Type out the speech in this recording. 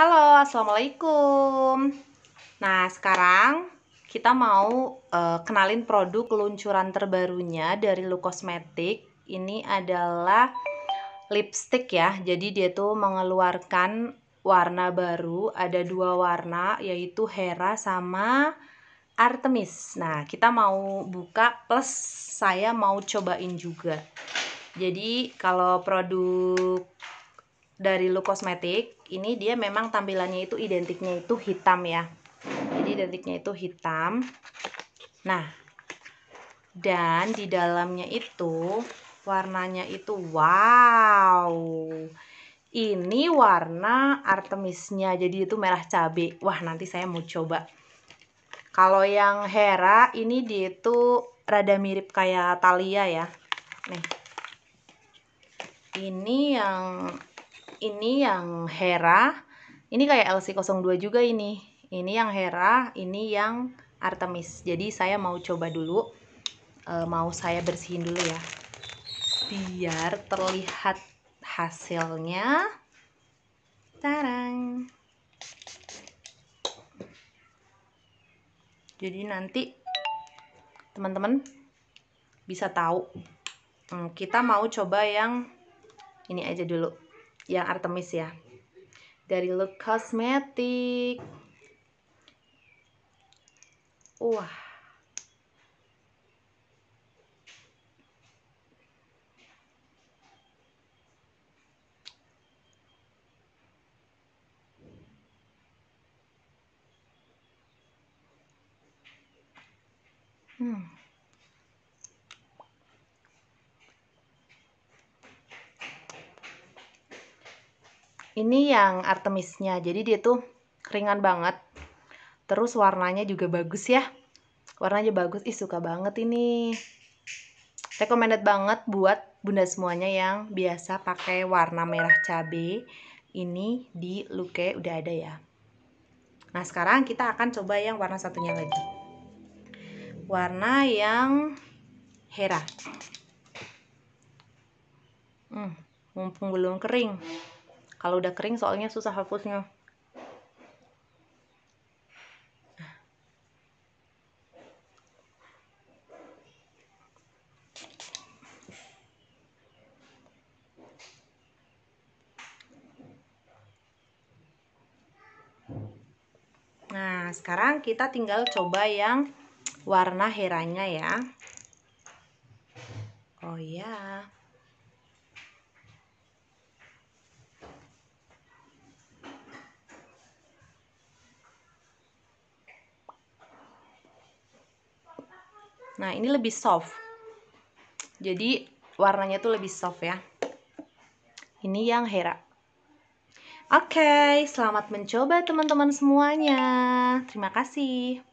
Halo, Assalamualaikum. Nah, sekarang kita mau uh, kenalin produk luncuran terbarunya dari Lu Cosmetic. Ini adalah lipstick ya. Jadi dia tuh mengeluarkan warna baru, ada dua warna yaitu Hera sama Artemis. Nah, kita mau buka plus saya mau cobain juga. Jadi kalau produk dari Lu Kosmetik ini dia memang tampilannya itu identiknya itu hitam ya jadi identiknya itu hitam nah dan di dalamnya itu warnanya itu wow ini warna artemisnya jadi itu merah cabe wah nanti saya mau coba kalau yang Hera ini dia itu rada mirip kayak Thalia ya nih ini yang ini yang Hera. Ini kayak LC02 juga ini. Ini yang Hera, ini yang Artemis. Jadi saya mau coba dulu. E, mau saya bersihin dulu ya. Biar terlihat hasilnya. Tarang. Jadi nanti teman-teman bisa tahu. Hmm, kita mau coba yang ini aja dulu yang Artemis ya dari Look Cosmetic wah Hmm. ini yang Artemisnya jadi dia tuh ringan banget terus warnanya juga bagus ya warnanya bagus ih suka banget ini recommended banget buat bunda semuanya yang biasa pakai warna merah cabe ini di luke udah ada ya nah sekarang kita akan coba yang warna satunya lagi warna yang Hera hmm, mumpung belum kering kalau udah kering soalnya susah hapusnya. Nah, sekarang kita tinggal coba yang warna heranya ya. Oh ya. Yeah. Nah, ini lebih soft. Jadi, warnanya tuh lebih soft ya. Ini yang Hera. Oke, okay, selamat mencoba teman-teman semuanya. Terima kasih.